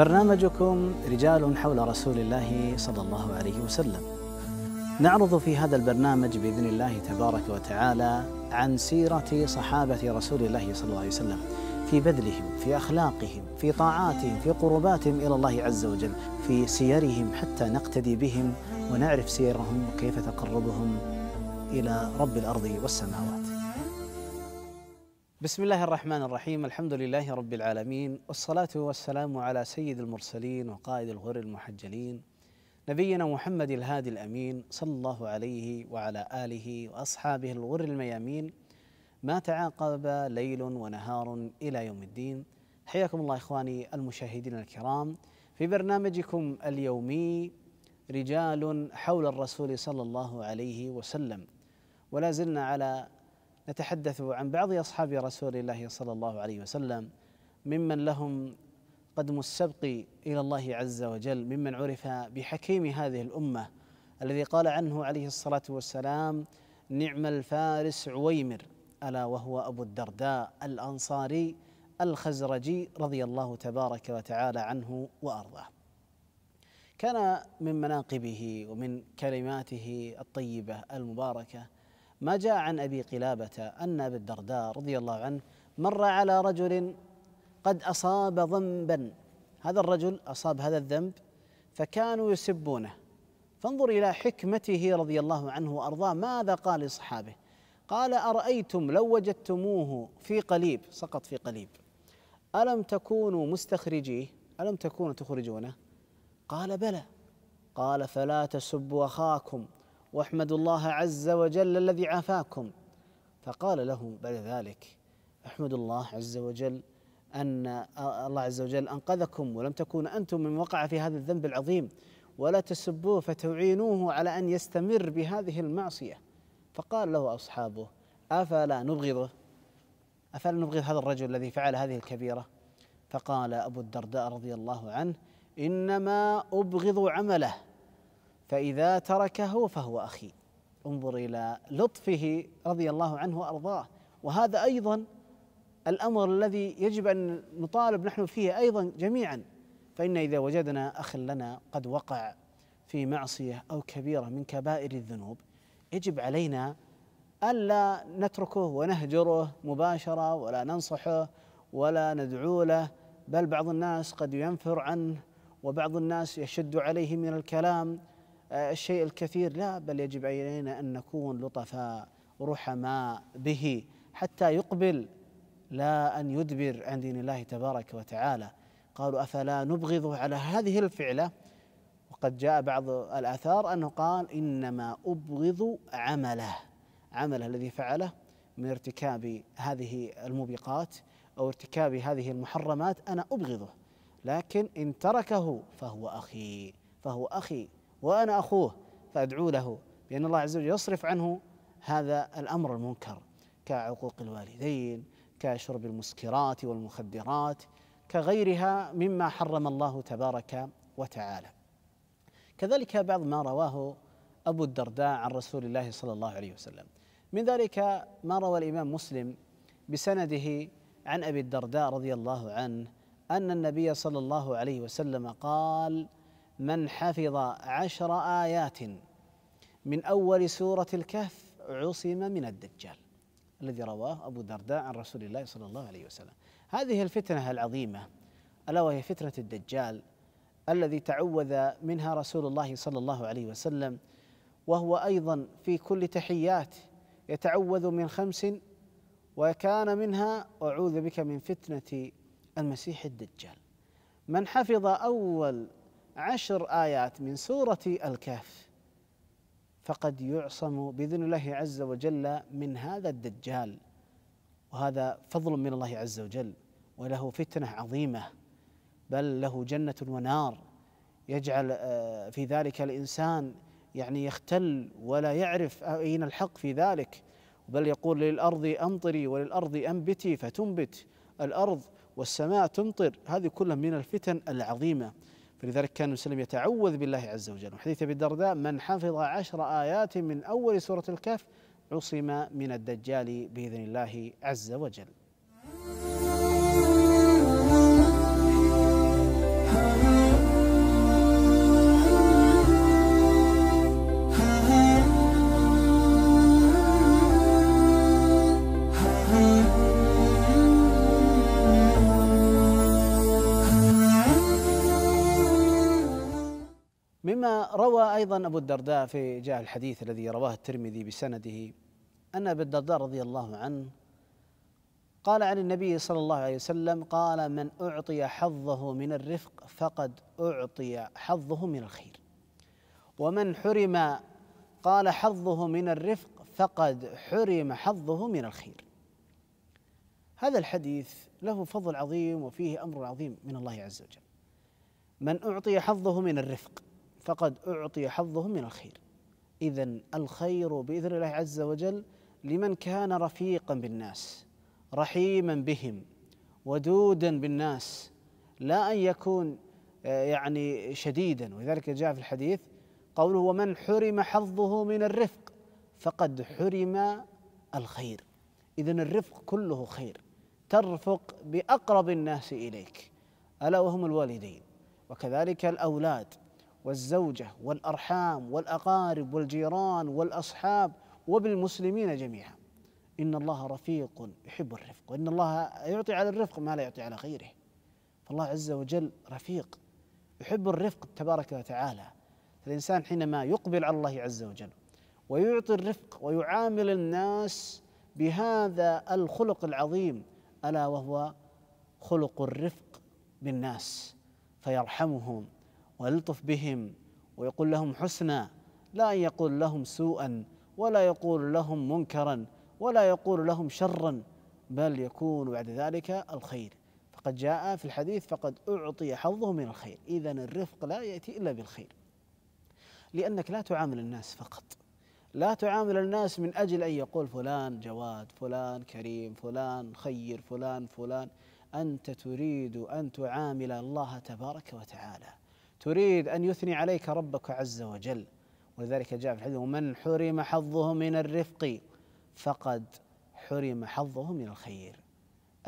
برنامجكم رجال حول رسول الله صلى الله عليه وسلم. نعرض في هذا البرنامج باذن الله تبارك وتعالى عن سيره صحابه رسول الله صلى الله عليه وسلم في بذلهم، في اخلاقهم، في طاعاتهم، في قرباتهم الى الله عز وجل، في سيرهم حتى نقتدي بهم ونعرف سيرهم وكيف تقربهم الى رب الارض والسماوات. بسم الله الرحمن الرحيم الحمد لله رب العالمين والصلاة والسلام على سيد المرسلين وقائد الغر المحجلين نبينا محمد الهادي الأمين صلى الله عليه وعلى آله وأصحابه الغر الميامين ما تعاقب ليل ونهار إلى يوم الدين حياكم الله إخواني المشاهدين الكرام في برنامجكم اليومي رجال حول الرسول صلى الله عليه وسلم ولا زلنا على نتحدث عن بعض أصحاب رسول الله صلى الله عليه وسلم ممن لهم قدم السبق إلى الله عز وجل ممن عرف بحكيم هذه الأمة الذي قال عنه عليه الصلاة والسلام نعم الفارس عويمر ألا وهو أبو الدرداء الأنصاري الخزرجي رضي الله تبارك وتعالى عنه وأرضاه كان من مناقبه ومن كلماته الطيبة المباركة ما جاء عن أبي قلابة أن أبي الدرداء رضي الله عنه مر على رجل قد أصاب ذنبا هذا الرجل أصاب هذا الذنب فكانوا يسبونه فانظر إلى حكمته رضي الله عنه وأرضاه ماذا قال لصحابه قال أرأيتم لو وجدتموه في قليب سقط في قليب ألم تكونوا مستخرجيه ألم تكونوا تخرجونه قال بلى قال فلا تسبوا أخاكم واحمدوا الله عز وجل الذي عافاكم فقال له بعد ذلك احمدوا الله عز وجل ان الله عز وجل انقذكم ولم تكونوا انتم من وقع في هذا الذنب العظيم ولا تسبوه فتعينوه على ان يستمر بهذه المعصيه فقال له اصحابه افلا نبغضه افلا نبغض هذا الرجل الذي فعل هذه الكبيره فقال ابو الدرداء رضي الله عنه انما ابغض عمله فإذا تركه فهو أخي انظر إلى لطفه رضي الله عنه وأرضاه وهذا أيضا الأمر الذي يجب أن نطالب نحن فيه أيضا جميعا فإن إذا وجدنا أخ لنا قد وقع في معصية أو كبيرة من كبائر الذنوب يجب علينا ألا نتركه ونهجره مباشرة ولا ننصحه ولا ندعو له بل بعض الناس قد ينفر عنه وبعض الناس يشد عليه من الكلام آه، الشيء الكثير لا بل يجب علينا أن نكون لطفاء رحماء به حتى يقبل لا أن يدبر عن دين الله تبارك وتعالى قالوا أفلا نبغضه على هذه الفعلة وقد جاء بعض الآثار أنه قال إنما أبغض عمله عمله الذي فعله من ارتكاب هذه الموبقات أو ارتكاب هذه المحرمات أنا أبغضه لكن إن تركه فهو أخي فهو أخي وأنا أخوه فأدعو له بأن الله عز وجل يصرف عنه هذا الأمر المنكر كعقوق الوالدين كشرب المسكرات والمخدرات كغيرها مما حرم الله تبارك وتعالى كذلك بعض ما رواه أبو الدرداء عن رسول الله صلى الله عليه وسلم من ذلك ما روى الإمام مسلم بسنده عن أبي الدرداء رضي الله عنه أن النبي صلى الله عليه وسلم قال: من حفظ عشر آيات من أول سورة الكهف عصم من الدجال الذي رواه أبو درداء عن رسول الله صلى الله عليه وسلم هذه الفتنة العظيمة ألا وهي فتنة الدجال الذي تعوذ منها رسول الله صلى الله عليه وسلم وهو أيضا في كل تحيات يتعوذ من خمس وكان منها أعوذ بك من فتنة المسيح الدجال من حفظ أول عشر آيات من سورة الكهف فقد يعصم بإذن الله عز وجل من هذا الدجال وهذا فضل من الله عز وجل وله فتنة عظيمة بل له جنة ونار يجعل آه، في ذلك الإنسان يعني يختل ولا يعرف أين الحق في ذلك بل يقول للأرض أمطري وللأرض أنبتي فتنبت الأرض والسماء تمطر هذه كلها من الفتن العظيمة فلذلك كان وسلم يتعوذ بالله عز وجل وحديث أبي الدرداء من حفظ عشر آيات من أول سورة الكهف عصم من الدجال بإذن الله عز وجل مما روى أيضا أبو الدرداء في جاء الحديث الذي رواه الترمذي بسنده أن أبي الدرداء رضي الله عنه قال عن النبي صلى الله عليه وسلم قال من أعطي حظه من الرفق فقد أعطي حظه من الخير ومن حرم قال حظه من الرفق فقد حرم حظه من الخير هذا الحديث له فضل عظيم وفيه أمر عظيم من الله عز وجل من أعطي حظه من الرفق فقد أعطي حظهم من الخير إذا الخير بإذن الله عز وجل لمن كان رفيقا بالناس رحيما بهم ودودا بالناس لا أن يكون آه، يعني شديدا ولذلك جاء في الحديث قوله ومن حرم حظه من الرفق فقد حرم الخير إذا الرفق كله خير ترفق بأقرب الناس إليك ألا وهم الوالدين وكذلك الأولاد والزوجة والأرحام والأقارب والجيران والأصحاب وبالمسلمين جميعا إن الله رفيق يحب الرفق وإن الله يعطي على الرفق ما لا يعطي على غيره فالله عز وجل رفيق يحب الرفق تبارك وتعالى الإنسان حينما يقبل على الله عز وجل ويعطي الرفق ويعامل الناس بهذا الخلق العظيم ألا وهو خلق الرفق بالناس فيرحمهم ويلطف بهم ويقول لهم حسنا لا ان يقول لهم سوءا ولا يقول لهم منكرا ولا يقول لهم شرا بل يكون بعد ذلك الخير فقد جاء في الحديث فقد أعطي حظه من الخير إذا الرفق لا يأتي إلا بالخير لأنك لا تعامل الناس فقط لا تعامل الناس من أجل أن يقول فلان جواد فلان كريم فلان خير فلان فلان أنت تريد أن تعامل الله تبارك وتعالى تريد أن يثني عليك ربك عز وجل ولذلك جاء في الحديث ومن حرم حظه من الرفق فقد حرم حظه من الخير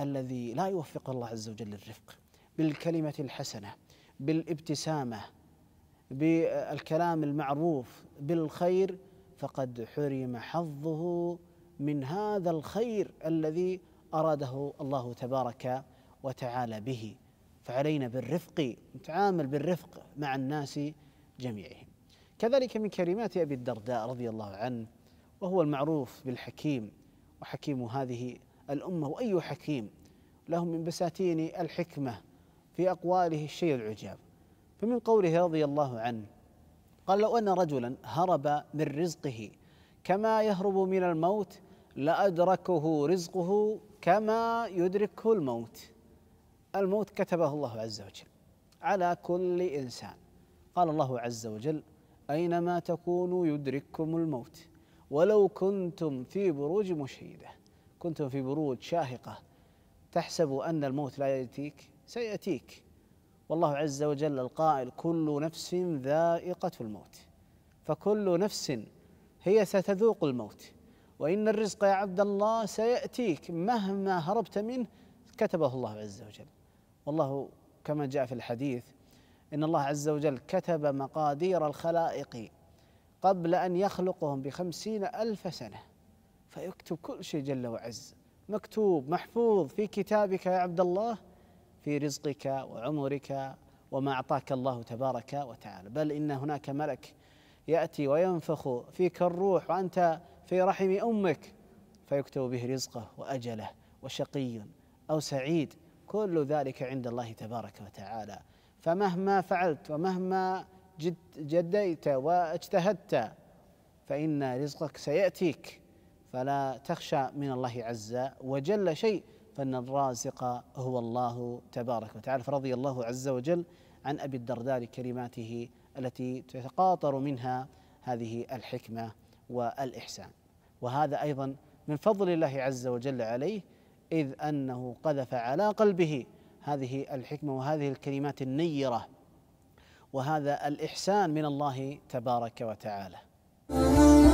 الذي لا يوفق الله عز وجل للرفق بالكلمة الحسنة بالابتسامة بالكلام المعروف بالخير فقد حرم حظه من هذا الخير الذي أراده الله تبارك وتعالى به فعلينا بالرفق نتعامل بالرفق مع الناس جميعهم كذلك من كلمات أبي الدرداء رضي الله عنه وهو المعروف بالحكيم وحكيم هذه الأمة وأي حكيم له من بساتين الحكمة في أقواله الشيء العجاب فمن قوله رضي الله عنه قال لو أن رجلا هرب من رزقه كما يهرب من الموت لأدركه رزقه كما يدركه الموت الموت كتبه الله عز وجل على كل انسان قال الله عز وجل اينما تكونوا يدرككم الموت ولو كنتم في بروج مشيده كنتم في بروج شاهقه تحسب ان الموت لا ياتيك سياتيك والله عز وجل القائل كل نفس ذائقه الموت فكل نفس هي ستذوق الموت وان الرزق يا عبد الله سياتيك مهما هربت منه كتبه الله عز وجل والله كما جاء في الحديث ان الله عز وجل كتب مقادير الخلائق قبل ان يخلقهم بخمسين الف سنه فيكتب كل شيء جل وعز مكتوب محفوظ في كتابك يا عبد الله في رزقك وعمرك وما اعطاك الله تبارك وتعالى بل ان هناك ملك ياتي وينفخ فيك الروح وانت في رحم امك فيكتب به رزقه واجله وشقي أو سعيد كل ذلك عند الله تبارك وتعالى فمهما فعلت ومهما جد جديت واجتهدت فإن رزقك سيأتيك فلا تخشى من الله عز وجل شيء فإن الرازق هو الله تبارك وتعالى فرضي الله عز وجل عن أبي الدرداء لكلماته التي تتقاطر منها هذه الحكمة والإحسان وهذا أيضا من فضل الله عز وجل عليه إذ أنه قذف على قلبه هذه الحكمة وهذه الكلمات النيرة وهذا الإحسان من الله تبارك وتعالى